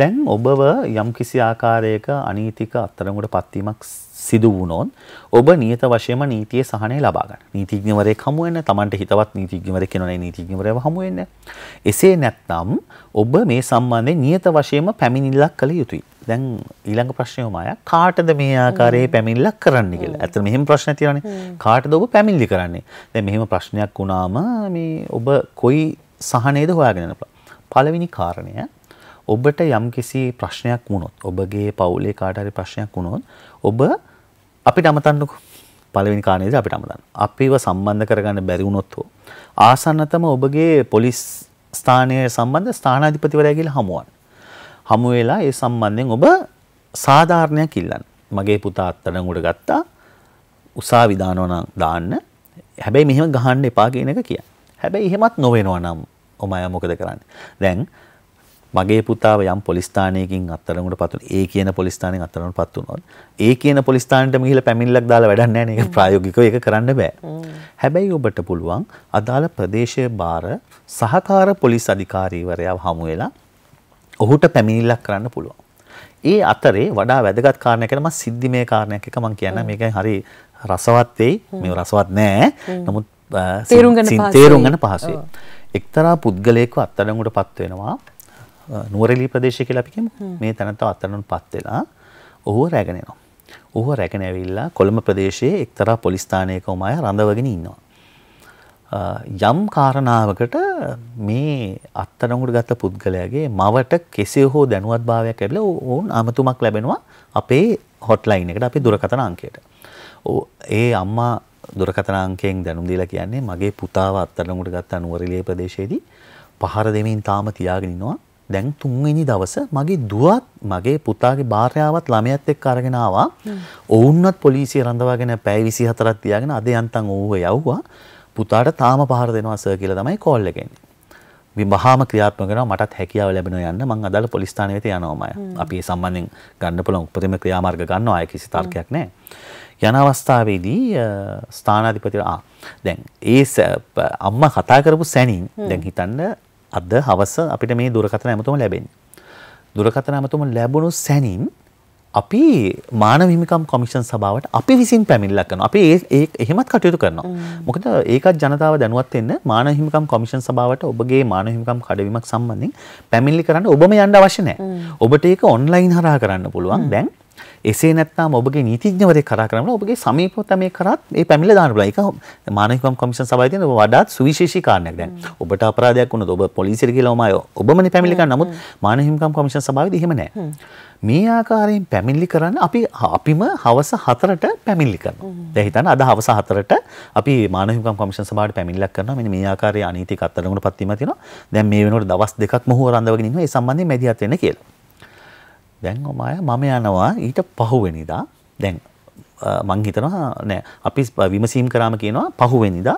දැන් ඔබව යම්කිසි ආකාරයක අනීතික අත්තරඟට පත්වීමක් සිදු වුණොත් ඔබ නියත වශයෙන්ම නීතියේ සහනය ලබා ගන්න. නීතිඥවරයෙක් හමු වෙන්න, Tamanට හිතවත් නීතිඥවරයෙක් කෙනනේ නීතිඥවරයව හමු වෙන්න. එසේ නැත්නම් ඔබ මේ සම්බන්ධයෙන් නියත වශයෙන්ම පැමිණිල්ලක් කළ යුතුයි. දැන් ඊළඟ ප්‍රශ්නය මාය කාටද මේ ආකාරයේ පැමිණිල්ලක් කරන්න කියලා. ඇත්තට මෙහෙම ප්‍රශ්න තියෙනවානේ. කාටද ඔබ පැමිණිලි කරන්නේ? දැන් මෙහෙම ප්‍රශ්නයක් වුණාම මේ ඔබ කොයි සහනයද හොයාගෙන යනවා. පළවෙනි කාරණය ඔබට යම් කිසි ප්‍රශ්නයක් වුණොත් ඔබගේ පවුලේ කාට හරි ප්‍රශ්නයක් වුණොත් ඔබ අපිට අමතන්නකෝ පළවෙනි කාරණේද අපිට අමතන්න අපිව සම්බන්ධ කරගන්න බැරි වුණොත් හෝ ආසන්නතම ඔබගේ පොලිස් ස්ථානය සම්බන්ධ ස්ථානාධිපතිවරයා කියලා හමුවන්න හමු වෙලා ඒ සම්බන්ධයෙන් ඔබ සාධාරණයක් ඉල්ලන්න මගේ පුතා අත්තඩංගුට ගත්තා උසා විධානවනම් දාන්න හැබැයි මෙහෙම ගහන්න එපා කියන එක කිය. හැබැයි එහෙමත් නොවෙනවා නම් ඔමය මොකද කරන්න. දැන් මගේ පුතාව යම් පොලිස් ස්ථානයකින් අත්අඩංගුවට පත් වුණා. ඒ කියන පොලිස් ස්ථානයෙන් අත්අඩංගුවට පත් වුණොත් ඒ කියන පොලිස් ස්ථානෙටම ගිහිල්ලා පැමිණිල්ලක් දාලා වැඩක් නැහැ නේද? ප්‍රායෝගිකව ඒක කරන්න බෑ. හැබැයි ඔබට පුළුවන් අදාළ ප්‍රදේශයේ බාර සහකාර පොලිස් අධිකාරීවරයාව හමු වෙලා ඔහුට පැමිණිල්ලක් කරන්න පුළුවන්. ඒ අතරේ වඩා වැදගත් කාරණයක් කියලා මම සිද්ධිමය කාරණයක් එක මම කියන්න මේකෙන් හරි රසවත් වෙයි. මේක රසවත් නෑ. නමුත් තේරුම් ගන්න පහසුයි. එක්තරා පුද්ගලයෙක්ව අත්අඩංගුවට පත් වෙනවා. නුවරලී ප්‍රදේශය කියලා අපි කියමු. මේ තැනත්තා අත්අඩංගුවට පත් වෙලා ඔහුව රැගෙන යනවා. ඔහුව රැගෙන ඇවිල්ලා කොළඹ ප්‍රදේශයේ එක්තරා පොලිස් ස්ථානයකම අය රඳවගෙන ඉන්නවා. යම් කාරණාවකට මේ අත්තරඟුට ගත්ත පුද්ගලයාගේ මවට කෙසේ හෝ දැනුවත් භාවයක් ඇබිලා ඔවුන් අමතුමක් ලැබෙනවා අපේ හොට්ලයින් එකට අපි දුරකථන අංකයට. ඒ අම්මා දුරකථන අංකයෙන් දැනුම් දීලා කියන්නේ මගේ පුතාව අත්තරඟුට ගත්ත නුවරඑළිය ප්‍රදේශයේදී පහර දෙමින් තාම තියාගෙන ඉනවා දැන් තුන්වෙනි දවස මගේ දුවත් මගේ පුතාගේ භාර්යාවත් ළමයත් එක්ක අරගෙන ආවා. ඔවුන්වත් පොලිසිය රඳවාගෙන පැය 24ක් තියාගෙන අද යන්තම් ඌව යවුවා. පුතාට තාම පහර දෙනවා සර් කියලා තමයි කෝල් එක එන්නේ. විභාම ක්‍රියාත්මක කරනවා මටත් හැකියාව ලැබෙනවා යන්න මම අදාළ පොලිස් ස්ථානයේ වෙත යනවා මම. අපි ඒ සම්බන්ධයෙන් ගන්න පුළුවන් උපරිම ක්‍රියාමාර්ග ගන්නවා අය කිසි තර්කයක් නැහැ. යන අවස්ථාවේදී ස්ථානාධිපතිලා ආ දැන් ඒ අම්මා කතා කරපු සැනින් දැන් හිතන්න අද හවස අපිට මේ දුරකථන ඇමතුම ලැබෙන්නේ. දුරකථන ඇමතුම ලැබුණු සැනින් අපි මානව හිමිකම් කොමිෂන් සභාවට අපි විසින් පැමිණිලා කරනවා. අපි ඒ එහෙමත් කටයුතු කරනවා. මොකද ඒකත් ජනතාව දැනුවත් වෙන්න මානව හිමිකම් කොමිෂන් සභාවට ඔබගේ මානව හිමිකම් කඩවීමක් සම්බන්ධයෙන් පැමිණිලි කරන්න ඔබම යන්න අවශ්‍ය නැහැ. ඔබට ඒක ඔන්ලයින් හරහා කරන්න පුළුවන්. දැන් එසේ නැත්නම් ඔබගේ නීතිඥවරයෙක් කරා කරනම ඔබගේ සමීපව මේ කරත් ඒ පැමිණිලා දාන්න බලයි. ඒක මානවිකම් කමිෂන් සභාවේ තියෙන වඩාත් සුවිශේෂී කාරණයක් දැන්. ඔබට අපරාධයක් වුණොත් ඔබ පොලිසියට ගිහලා ඔමයි ඔබමනේ පැමිණිලි කරන නමුත් මානවිකම් කමිෂන් සභාවේදී එහෙම නැහැ. මේ ආකාරයෙන් පැමිණිලි කරන්න අපි අපිම හවස 4ට පැමිණිලි කරනවා. දැන් හිතන්න අද හවස 4ට අපි මානව හිමිකම් කමිෂන් සභාවට පැමිණිල්ලක් කරනවා. මෙන්න මේ ආකාරයේ අනීති කත්තරගුණ පත්වීම තියෙනවා. දැන් මේ වෙනකොට දවස් දෙකක් මොහොව රඳවගෙන ඉන්නවා. ඒ සම්බන්ධයෙන් මැදිහත් වෙන්න කියලා. දැන් ඔමය මම යනවා ඊට පහුවෙනිදා දැන් මං හිතනවා නෑ අපි විමසීම් කරාම කියනවා පහුවෙනිදා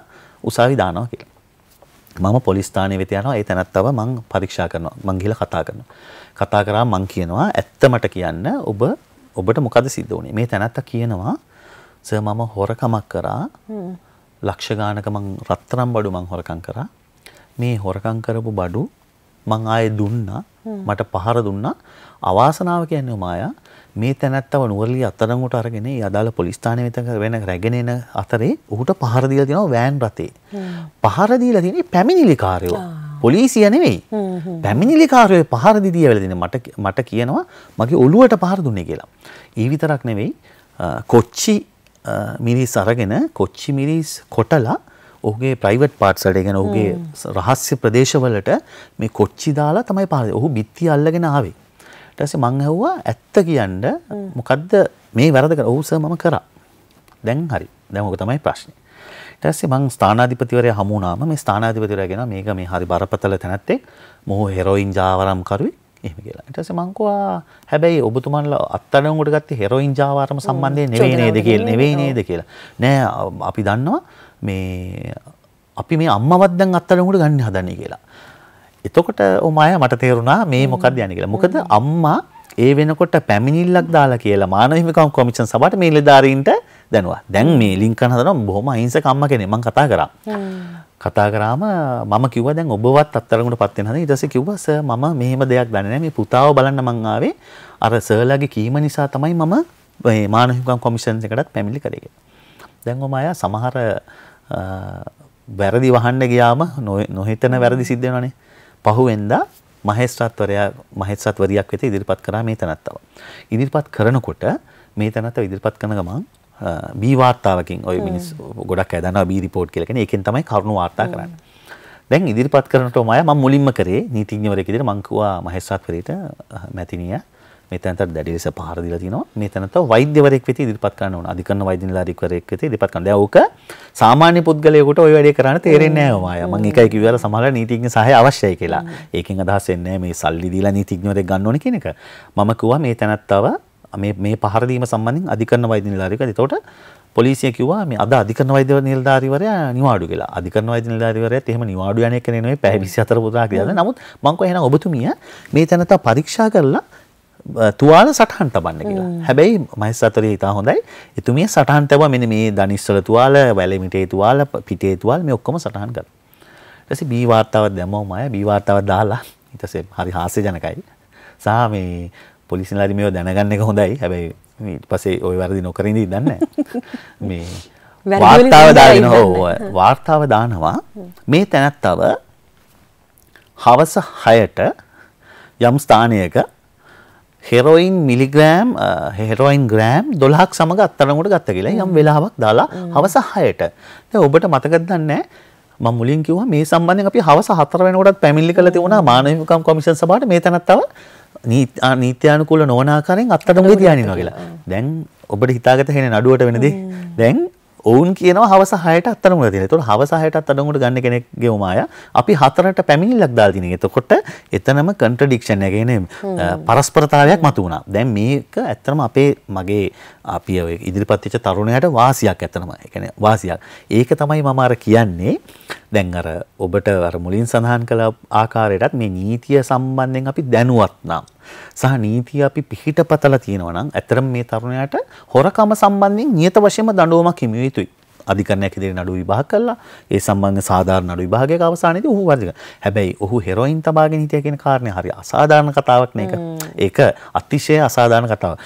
උසාවි දානවා කියලා. මම පොලිස් ස්ථානයේ වෙත යනවා ඒ තැනත්තව මං පරීක්ෂා කරනවා මං ගිහලා කතා කරනවා. කතා කරා මං කියනවා ඇත්තමට කියන්න ඔබ ඔබට මොකද සිද්ධ වුණේ? මේ තැනත්තා කියනවා සර් මම හොරකමක් කරා. ලක්ෂ ගානක මං රත්තරන් බඩු මං හොරකම් කරා. මේ හොරකම් කරපු බඩු මං ආයේ දුන්නා. මට පහර දුන්නා. අවාසනාව කියන්නේ මායා මේ තැනැත්තව නුවරලි අත්තරංගුට අරගෙන ඒ අදාළ පොලිස් ස්ථානයේ වෙත වෙන රැගෙන එන අතරේ ඔහුට පහර දීලා තියෙනවා වෑන් රථේ. පහර දීලා තියෙන්නේ පැමිණිලිකාරයෝ. පොලිසිය නෙවෙයි. පැමිණිලිකාරයෝ පහර දීදී වෙලා දෙන මට මට කියනවා මගේ ඔළුවට පහර දුන්නේ කියලා. ඒ විතරක් නෙවෙයි කොච්චි මිරිස් අරගෙන කොච්චි මිරිස් කොටලා ඔහුගේ ප්‍රයිවට් පාට්සලට ගැන ඔහුගේ රහස්‍ය ප්‍රදේශවලට මේ කොච්චි දාලා තමයි පහර. ඔහු බිත්ති අල්ලගෙන ආවේ. ඊට පස්සේ මං ඇහුවා ඇත්ත කියන්න මොකද්ද මේ වැරද කරා ඔව් සර් මම කරා දැන් හරි දැන් ඔක තමයි ප්‍රශ්නේ ඊට පස්සේ මං ස්ථානාධිපතිවරයා හමු වුණාම මේ ස්ථානාධිපතිවරයා කියනවා මේක මේ හරි බරපතල තැනැත්තෙක් මොහු හෙරොයින් ජාවාරම් කරුවේ එහෙම කියලා. ඊට පස්සේ මං කිව්වා හැබැයි ඔබතුමන්ලා අත්අඩංගුවට ගත්තේ හෙරොයින් ජාවාරම සම්බන්ධයෙන් නෙවෙයි නේද කියලා. නෙවෙයි නේද කියලා. නෑ අපි දන්නවා මේ අපි මේ අම්මවත් දැන් අත්අඩංගුවට ගන්න හදන්නේ කියලා. එතකොට ඔහොම අය මට තේරුණා මේ මොකක්ද යන්නේ කියලා. මොකද අම්මා ඒ වෙනකොට පැමිණිල්ලක් දාලා කියලා මානව හිමිකම් කොමිෂන් සභාවට මේ නිලධාරීන්ට දැනුවා. දැන් මේ ලින්කන් හදනවා බොහොම අහිංසක අම්මා කෙනෙක්. මම කතා කරා. කතා කරාම මම කිව්වා දැන් ඔබවත් අත්තරඟුට පත් වෙන හදන ඊට පස්සේ කිව්වා සර් මම මෙහෙම දෙයක් දන්නේ නැහැ මේ පුතාව බලන්න මං ආවේ අර සර්ලාගේ කීම නිසා තමයි මම මේ මානව හිමිකම් කොමිෂන් එකටත් පැමිණිලි කරේ කියලා. දැන් ඔම අය සමහර වැරදි වහන්න ගියාම නොහිතන වැරදි සිද්ධ වෙනවනේ. පහුවෙන්දා මහේස්ත්‍රාත්වරයා මහේස්ත්‍රාත්වරියක් වෙත ඉදිරිපත් කරා මේ තැනත්තව. ඉදිරිපත් කරනකොට මේ තැනත්තව ඉදිරිපත් කරන ගමන් බී වාර්තාවකින් ඔය මිනිස්සු ගොඩක් අය දන්නවා බී රිපෝට් කියලා කියන්නේ ඒකෙන් තමයි කරුණු වාර්තා කරන්නේ. දැන් ඉදිරිපත් කරනකොට මම මුලින්ම කරේ නීතිඥවරයෙක් ඉදිරියට මං කිව්වා මහේස්ත්‍රාත්වරයට මැතිනියා මේ තැනට දැඩි ලෙස පහර දීලා තිනවා. මේ තැනට වෛද්‍යවරයෙක් වෙත ඉදිරිපත් කරන්න ඕන. අධිකරණ වෛද්‍ය නිලධාරීවරයෙක් වෙත ඉදිරිපත් කරන්න. දැන් ඕක සාමාන්‍ය පුද්ගලයෙකුට ওই වැඩේ කරන්න තේරෙන්නේ නැහැ මායා. මම ඒකයි කිව්වේ අර සමහර නීතිඥ සහාය අවශ්‍යයි කියලා. ඒකෙන් අදහස් වෙන්නේ මේ සල්ලි දීලා නීතිඥවරයෙක් ගන්න ඕනේ කියන එක. මම කිව්වා මේ තැනත්තව මේ මේ පහර දීම සම්බන්ධයෙන් අධිකරණ වෛද්‍ය නිලධාරීවරයෙක්. ඒතකොට පොලිසිය කිව්වා මේ අද අධිකරණ වෛද්‍ය නිලධාරීවරයා නිවාඩු කියලා. අධිකරණ වෛද්‍ය නිලධාරීවරයාත් එහෙම නිවාඩු යන එක නෙවෙයි පැය 24 පුරා කියලා. නමුත් මම කොහේ එහෙනම් ඔබතුමිය මේ තැනත්තා පරීක්ෂා කරලා තුවාල සටහන් තබන්න කියලා. හැබැයි මහේස්ත්‍රාතරේ ඉතා හොඳයි. එතුමිය සටහන් තබා මෙන්න මේ දනිස්සල තුවාල, වැලමිටේ තුවාල, පිටේ තුවාල මේ ඔක්කොම සටහන් කරා. ඊට පස්සේ බී වාර්තාවක් දැමවම අය බී වාර්තාවක් දාලා ඊට පස්සේ හරි හාස්‍යජනකයි. සහ මේ පොලිසියලාරි මේව දැනගන්න එක හොඳයි. හැබැයි ඊට පස්සේ ওই වැරදි නොකර ඉඳී දන්නේ මේ වාර්තාව දාගෙන ඕ වාර්තාව දානවා මේ තැනත්තව හවස 6ට යම් ස්ථානයක හෙරොයින් මිලිග්‍රෑම් හෙරොයින් ග්‍රෑම් දොලහක් සමඟ අත්තරනකොට ගත්ත කියලා යම් වෙලාවක් දාලා හවස හයට දැන් ඔබට මතකද දන්නේ මම මුලින් කිව්වා මේ සම්බන්ධයෙන් අපි හවස 4 වෙනකොටත් පැමිණිලි කරලා තිබුණා මානව හිමිකම් කොමිෂන් සභාවට මේ තැනත්තව නීත්‍යානුකූල නොවන ආකාරයෙන් අත්අඩංගුවේ තියානිනවා කියලා. දැන් ඔබට හිතාගත හැකිනේ නඩුවට වෙනදී. දැන් ඔවුන් කියනවා හවස 6ට අත්තනමුණ තියෙනවා. ඒතකොට හවස 6ට අත්තනමුණට ගන්න කෙනෙක්ගේ උමාය අපි 4ට පැමිණිල්ලක් දාලා තියෙනවා. එතකොට එතනම කන්ට්‍රඩික්ෂන් එක එන්නේ පරස්පරතාවයක් මතුවුණා. දැන් මේක ඇත්තටම අපේ මගේ අපි ඉදිරිපත් වෙච්ච තරුණයාට වාසියක් ඇත්තටම. ඒ කියන්නේ වාසියක්. ඒක තමයි මම අර කියන්නේ දැන් අර ඔබට අර මුලින් සඳහන් කළ ආකාරයටත් මේ නීතිය සම්බන්ධයෙන් අපි දැනුවත් නම් සහ නීතිය අපි පිහිටපතලා තියෙනවා නම් ඇත්තටම මේ තරුණයාට හොරකම සම්බන්ධයෙන් නියත වශයෙන්ම දඬුවමක් හිමිය යුතුයි. අධිකරණයක් ඉදිරියේ නඩු විභාග කළා. ඒ සම්බන්ධ සාධාරණ නඩු විභාගයක අවසානයේදී ඔහු වර්ධින. හැබැයි ඔහු හෙරොයින් තබාගෙන හිටිය කියන කාරණේ හරි අසාධාරණ කතාවක් නේක. ඒක අතිශය අසාධාරණ කතාවක්.